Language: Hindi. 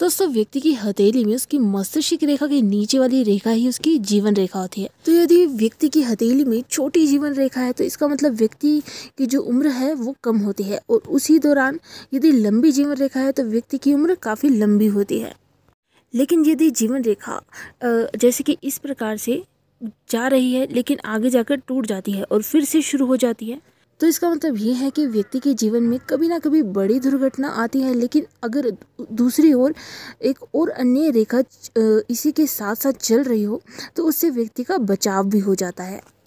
दोस्तों व्यक्ति की हथेली में उसकी मस्तिष्क रेखा के नीचे वाली रेखा ही उसकी जीवन रेखा होती है तो यदि व्यक्ति की हथेली में छोटी जीवन रेखा है तो इसका मतलब व्यक्ति की जो उम्र है वो कम होती है और उसी दौरान यदि लंबी जीवन रेखा है तो व्यक्ति की उम्र काफ़ी लंबी होती है लेकिन यदि जीवन रेखा जैसे कि इस प्रकार से जा रही है लेकिन आगे जाकर टूट जाती है और फिर से शुरू हो जाती है तो इसका मतलब ये है कि व्यक्ति के जीवन में कभी ना कभी बड़ी दुर्घटना आती है लेकिन अगर दूसरी ओर एक और अन्य रेखा इसी के साथ साथ चल रही हो तो उससे व्यक्ति का बचाव भी हो जाता है